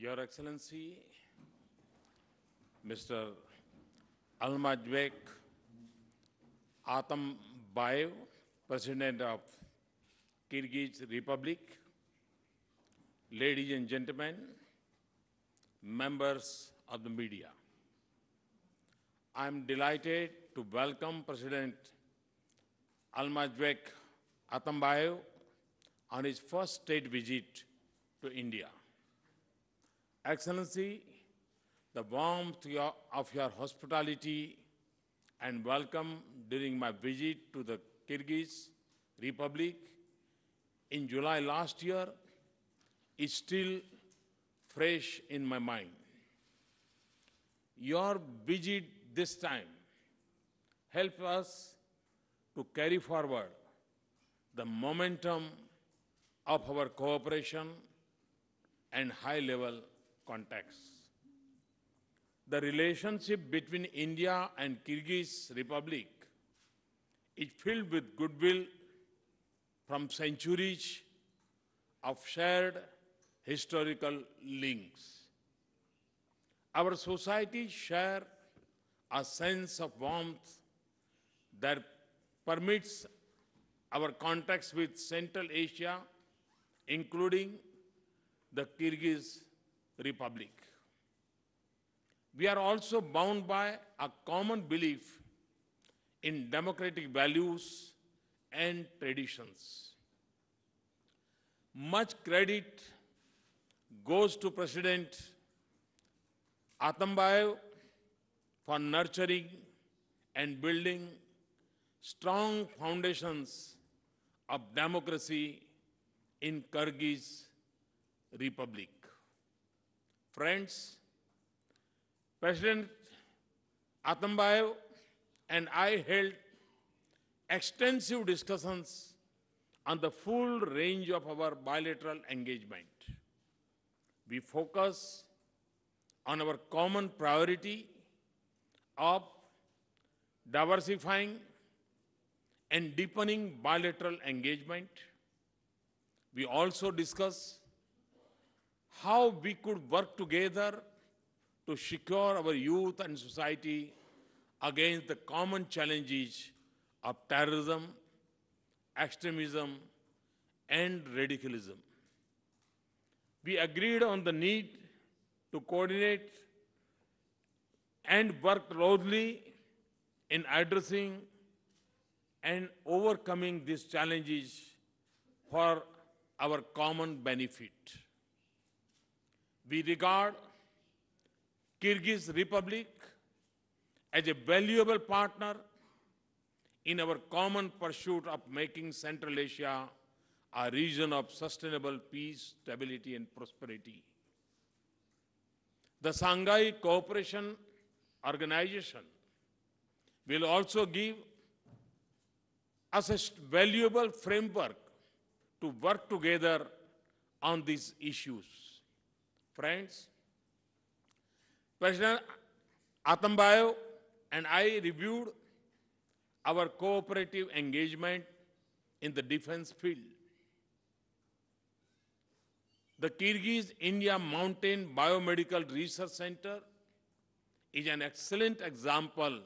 Your Excellency, Mr. Almajbek Atambayev, President of Kyrgyz Republic, ladies and gentlemen, members of the media. I am delighted to welcome President Almazbek Atambayev on his first state visit to India. Excellency, the warmth of your hospitality and welcome during my visit to the Kyrgyz Republic in July last year is still fresh in my mind. Your visit this time helped us to carry forward the momentum of our cooperation and high-level contexts. The relationship between India and Kyrgyz Republic is filled with goodwill from centuries of shared historical links. Our societies share a sense of warmth that permits our contacts with Central Asia, including the Kyrgyz republic. We are also bound by a common belief in democratic values and traditions. Much credit goes to President Atambayev for nurturing and building strong foundations of democracy in Kyrgyz Republic. Friends, President Atambayev and I held extensive discussions on the full range of our bilateral engagement. We focus on our common priority of diversifying and deepening bilateral engagement. We also discuss how we could work together to secure our youth and society against the common challenges of terrorism, extremism, and radicalism. We agreed on the need to coordinate and work closely in addressing and overcoming these challenges for our common benefit. We regard Kyrgyz Republic as a valuable partner in our common pursuit of making Central Asia a region of sustainable peace, stability, and prosperity. The Shanghai Cooperation Organization will also give us a valuable framework to work together on these issues. Friends, President Atambayo and I reviewed our cooperative engagement in the defense field. The Kyrgyz India Mountain Biomedical Research Center is an excellent example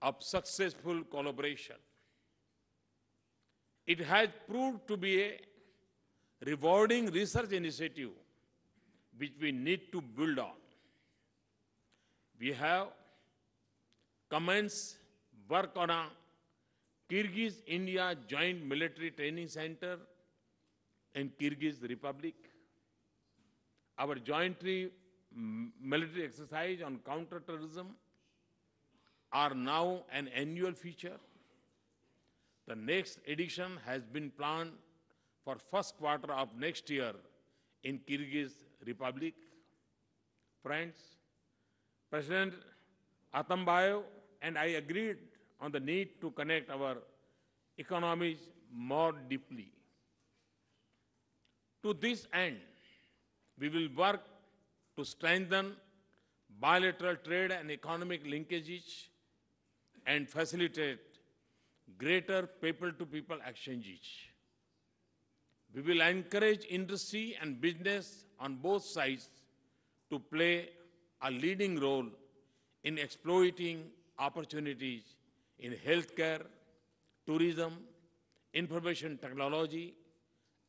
of successful collaboration. It has proved to be a rewarding research initiative which we need to build on. We have commenced work on a Kyrgyz-India Joint Military Training Center in Kyrgyz Republic. Our joint military exercise on counterterrorism are now an annual feature. The next edition has been planned for first quarter of next year in Kyrgyz republic. Friends, President Atambayo and I agreed on the need to connect our economies more deeply. To this end, we will work to strengthen bilateral trade and economic linkages and facilitate greater people-to-people -people exchanges. We will encourage industry and business on both sides to play a leading role in exploiting opportunities in healthcare, tourism, information technology,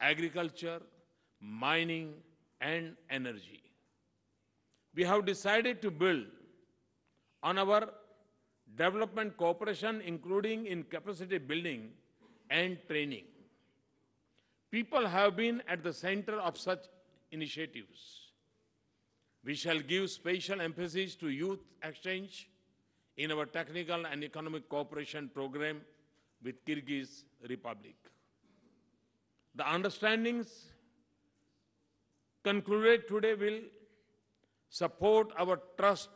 agriculture, mining, and energy. We have decided to build on our development cooperation, including in capacity building and training. People have been at the center of such initiatives. We shall give special emphasis to youth exchange in our technical and economic cooperation program with Kyrgyz Republic. The understandings concluded today will support our trust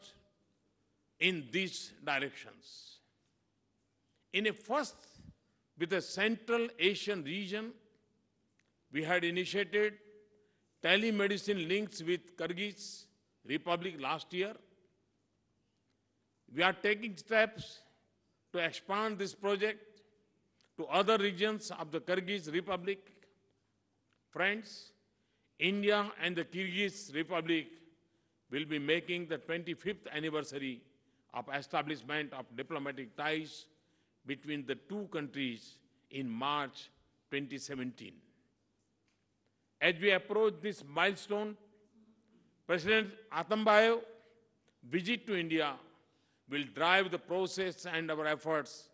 in these directions. In a first with the Central Asian region, we had initiated telemedicine links with Kyrgyz Republic last year. We are taking steps to expand this project to other regions of the Kyrgyz Republic. Friends, India and the Kyrgyz Republic will be making the 25th anniversary of establishment of diplomatic ties between the two countries in March 2017. As we approach this milestone, President Atambayev visit to India will drive the process and our efforts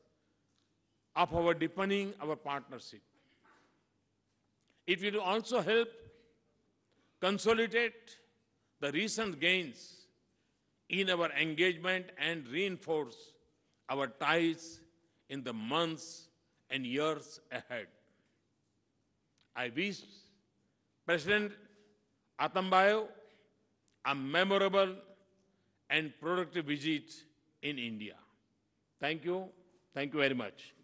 of our deepening our partnership. It will also help consolidate the recent gains in our engagement and reinforce our ties in the months and years ahead. I wish President Atambayo a memorable and productive visit in India. Thank you. Thank you very much.